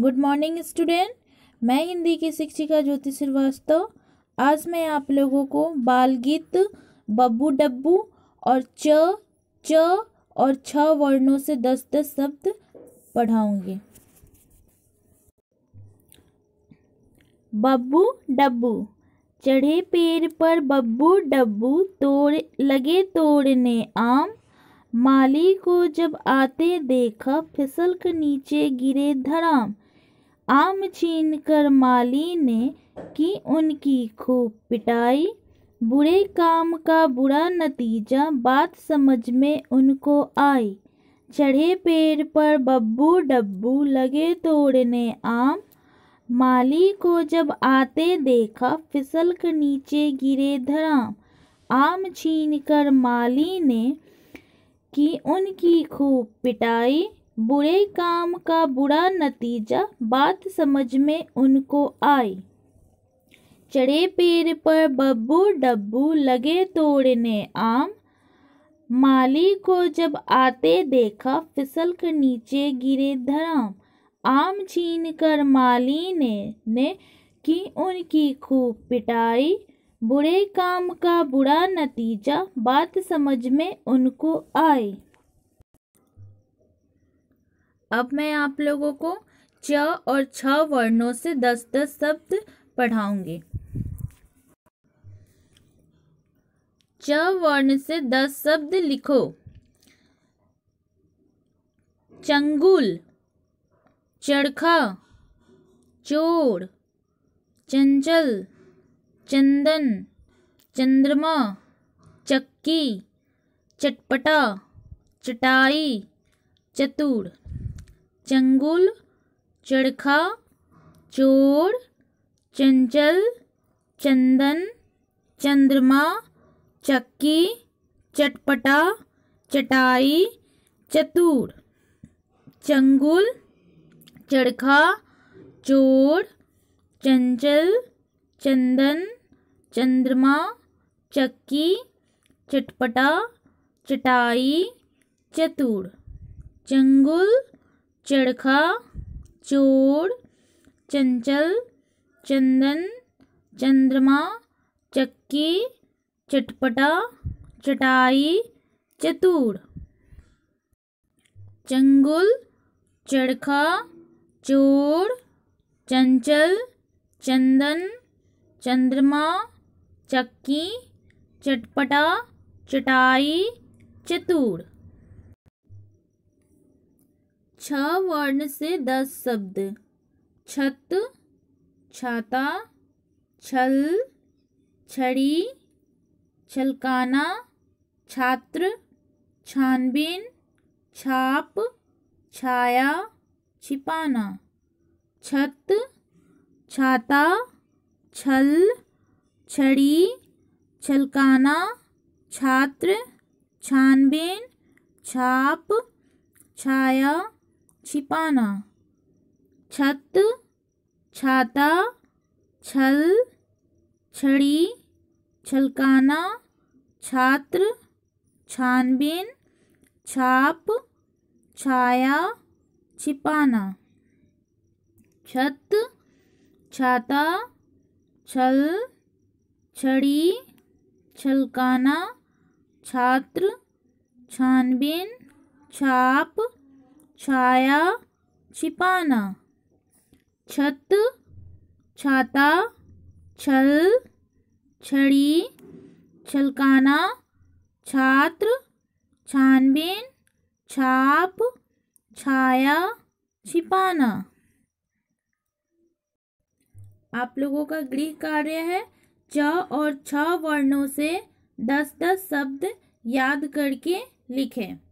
good morning student मैं हिंदी की शिक्षिका ज्योति श्रीवास्तव आज मैं आप लोगों को बाल गीत बब्बू डब्बू और च च और छ वर्णों से दस दस शब्द पढ़ाऊंगी बब्बू डब्बू चढ़े पेड़ पर बब्बू डब्बू तोड़ लगे तोड़ने आम माली को जब आते देखा फिसल के नीचे गिरे धड़ाम आम छीन कर माली ने की उनकी खूब पिटाई बुरे काम का बुरा नतीजा बात समझ में उनको आई चढ़े पेड़ पर बब्बू डब्बू लगे तोड़ने आम माली को जब आते देखा फिसल कर नीचे गिरे धराम आम छीन कर माली ने की उनकी खूब पिटाई बुरे काम का बुरा नतीजा बात समझ में उनको आई चढ़े पेड़ पर बब्बू डब्बू लगे तोड़ने आम माली को जब आते देखा फिसल कर नीचे गिरे धराम आम छीन कर माली ने ने की उनकी खूब पिटाई बुरे काम का बुरा नतीजा बात समझ में उनको आई अब मैं आप लोगों को च और छ वर्णों से दस दस शब्द पढ़ाऊंगी च वर्ण से दस शब्द लिखो चंगुल चरखा चोर चंचल चंदन चंद्रमा चक्की चटपटा चटाई चतुर चंगुल चरखा चोर चंचल चंदन चंद्रमा चक्की चटपटा चटाई चतुर चंगुल चरखा चोर चंचल चंदन चंद्रमा चक्की चटपटा चटाई चतुर चंगुल चरखा चोर चंचल चंदन चंद्रमा चक्की चटपटा चटाई चतुर चंगुल चरखा चोर चंचल चंदन चंद्रमा चक्की चटपटा चटाई चतुर छ वर्ण से दस शब्द छत छाता छल छड़ी छलकाना छात्र छानबीन छाप छाया छिपाना छत छाता छल छड़ी छलकाना छात्र छानबीन छाप छाया छिपाना छत छाता छल छड़ी छलकाना छात्र छानबीन छाप छाया छिपाना छत छाता छल छड़ी छलकाना छात्र छानबीन छाप छाया छिपाना छत छाता छल छड़ी छलकाना छात्र छानबीन छाप छाया छिपाना आप लोगों का गृह कार्य है च और छ वर्णों से दस दस शब्द याद करके लिखें